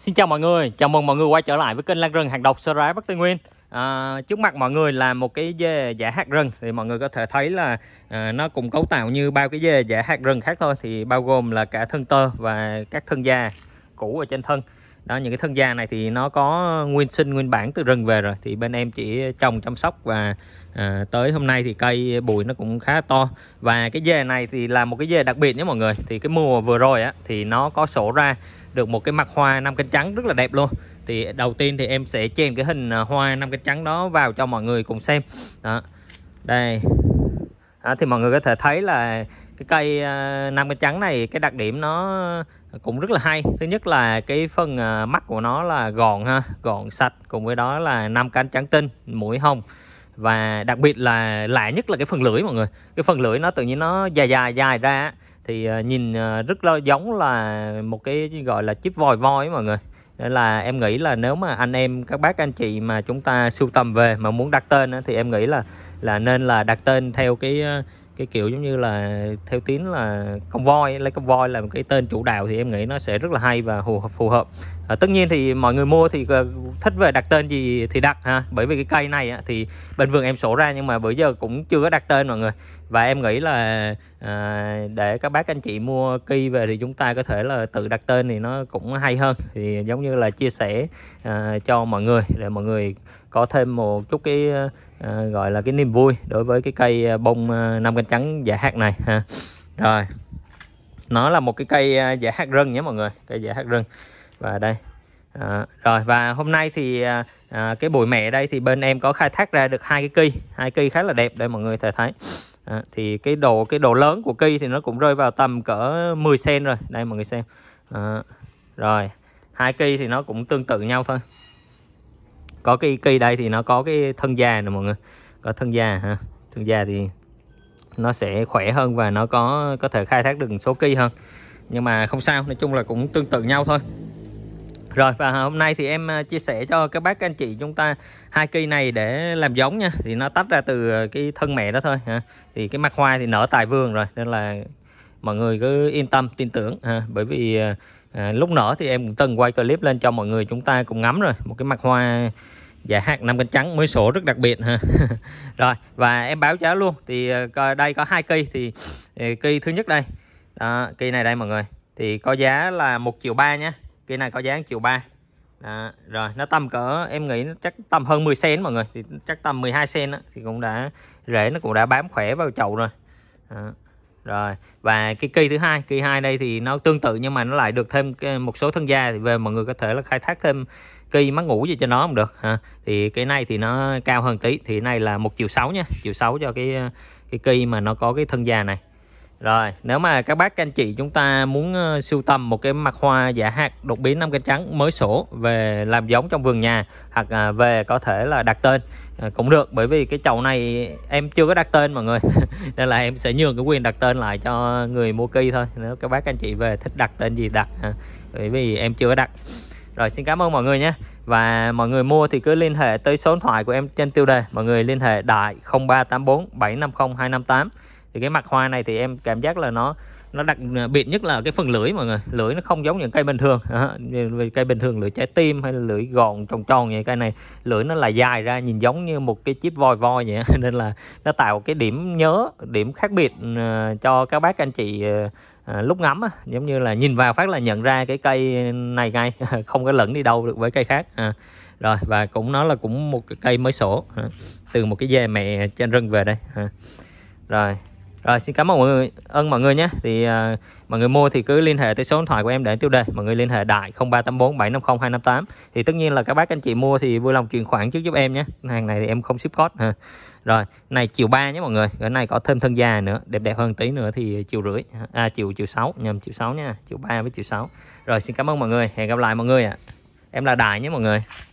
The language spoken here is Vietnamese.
Xin chào mọi người, chào mừng mọi người quay trở lại với kênh Lan Rừng Hạt Độc Sơ Rái Bắc Tây Nguyên à, Trước mặt mọi người là một cái dê giả hạt rừng Thì mọi người có thể thấy là à, nó cũng cấu tạo như bao cái dê giả hạt rừng khác thôi Thì bao gồm là cả thân tơ và các thân da cũ ở trên thân đó những cái thân da này thì nó có nguyên sinh nguyên bản từ rừng về rồi thì bên em chỉ trồng chăm sóc và à, tới hôm nay thì cây bụi nó cũng khá to và cái dê này thì là một cái dê đặc biệt nhé mọi người thì cái mùa vừa rồi á thì nó có sổ ra được một cái mặt hoa năm cánh trắng rất là đẹp luôn thì đầu tiên thì em sẽ chèn cái hình à, hoa năm cánh trắng đó vào cho mọi người cùng xem đó đây đó, thì mọi người có thể thấy là cái cây à, năm cánh trắng này cái đặc điểm nó cũng rất là hay thứ nhất là cái phần à, mắt của nó là gọn ha gọn sạch cùng với đó là năm cánh trắng tinh mũi hồng và đặc biệt là lạ nhất là cái phần lưỡi mọi người cái phần lưỡi nó tự nhiên nó dài dài dài ra thì à, nhìn à, rất là giống là một cái gọi là chip vòi voi mọi người nên là em nghĩ là nếu mà anh em các bác anh chị mà chúng ta sưu tầm về mà muốn đặt tên thì em nghĩ là là nên là đặt tên theo cái à, cái kiểu giống như là theo tiếng là con voi lấy con voi làm cái tên chủ đạo thì em nghĩ nó sẽ rất là hay và phù hợp à, tất nhiên thì mọi người mua thì ờ, thích về đặt tên gì thì đặt ha bởi vì cái cây này á, thì bên vườn em sổ ra nhưng mà bữa giờ cũng chưa có đặt tên mọi người và em nghĩ là à, để các bác anh chị mua cây về thì chúng ta có thể là tự đặt tên thì nó cũng hay hơn thì giống như là chia sẻ à, cho mọi người để mọi người có thêm một chút cái à, gọi là cái niềm vui đối với cái cây bông năm cánh trắng giả hạt này ha rồi nó là một cái cây giả hạt rừng nhé mọi người cây giả hạt rừng và đây à, rồi và hôm nay thì à, à cái bụi mẹ đây thì bên em có khai thác ra được hai cái cây hai cây khá là đẹp đây mọi người thể thấy à, thì cái đồ cái đồ lớn của cây thì nó cũng rơi vào tầm cỡ 10 cm rồi đây mọi người xem à, rồi hai cây thì nó cũng tương tự nhau thôi có cái cây đây thì nó có cái thân già nè mọi người có thân già hả thân già thì nó sẽ khỏe hơn và nó có có thể khai thác được số cây hơn nhưng mà không sao nói chung là cũng tương tự nhau thôi rồi và hôm nay thì em à, chia sẻ cho các bác các anh chị chúng ta hai cây này để làm giống nha Thì nó tách ra từ à, cái thân mẹ đó thôi ha. Thì cái mặt hoa thì nở tại vườn rồi Nên là mọi người cứ yên tâm tin tưởng ha. Bởi vì à, à, lúc nở thì em cũng từng quay clip lên cho mọi người chúng ta cùng ngắm rồi Một cái mặt hoa dạ hạt năm cánh trắng mới sổ rất đặc biệt ha rồi và em báo giá luôn thì đây có hai cây thì cây thứ nhất đây đó, cây này đây mọi người thì có giá là một triệu ba nhé cây này có dáng chiều 3 đó. rồi nó tầm cỡ em nghĩ nó chắc tầm hơn 10 cm mọi người thì chắc tầm 12 cm thì cũng đã rễ nó cũng đã bám khỏe vào chậu rồi đó. rồi và cái cây thứ hai cây hai đây thì nó tương tự nhưng mà nó lại được thêm một số thân gia thì về mọi người có thể là khai thác thêm cây mắt ngủ gì cho nó không được ha. thì cái này thì nó cao hơn tí thì này là một chiều 6 nha chiều 6 cho cái cái cây mà nó có cái thân già này rồi, nếu mà các bác các anh chị chúng ta muốn uh, sưu tầm một cái mặt hoa giả hạt đột biến năm cánh trắng mới sổ về làm giống trong vườn nhà hoặc uh, về có thể là đặt tên uh, cũng được bởi vì cái chậu này em chưa có đặt tên mọi người. Nên là em sẽ nhường cái quyền đặt tên lại cho người mua kỳ thôi. Nếu các bác các anh chị về thích đặt tên gì đặt ha. Bởi vì em chưa có đặt. Rồi xin cảm ơn mọi người nhé. Và mọi người mua thì cứ liên hệ tới số điện thoại của em trên tiêu đề. Mọi người liên hệ đại 0384 750 258 thì cái mặt hoa này thì em cảm giác là nó nó đặc à, biệt nhất là cái phần lưỡi mọi người lưỡi nó không giống những cây bình thường à, cây bình thường lưỡi trái tim hay là lưỡi gòn tròn tròn như cây này lưỡi nó là dài ra nhìn giống như một cái chip voi voi vậy nên là nó tạo cái điểm nhớ điểm khác biệt à, cho các bác anh chị à, à, lúc ngắm á, giống như là nhìn vào phát là nhận ra cái cây này ngay không có lẫn đi đâu được với cây khác à, rồi và cũng nó là cũng một cái cây mới sổ à, từ một cái dê mẹ trên rừng về đây à, rồi rồi xin cảm ơn mọi người, ơn mọi người nhé. Thì à, mọi người mua thì cứ liên hệ tới số điện thoại của em để tiêu đề, mọi người liên hệ đại 0384 750 258. Thì tất nhiên là các bác anh chị mua thì vui lòng chuyển khoản trước giúp em nhé. Hàng này thì em không ship code ha. Rồi, này chiều 3 nhé mọi người. Cái này có thêm thân da nữa, đẹp đẹp hơn tí nữa thì chiều rưỡi à chiều chiều 6, nhầm chiều 6 nha, chiều 3 với chiều 6. Rồi xin cảm ơn mọi người, hẹn gặp lại mọi người ạ. À. Em là Đại nhé mọi người.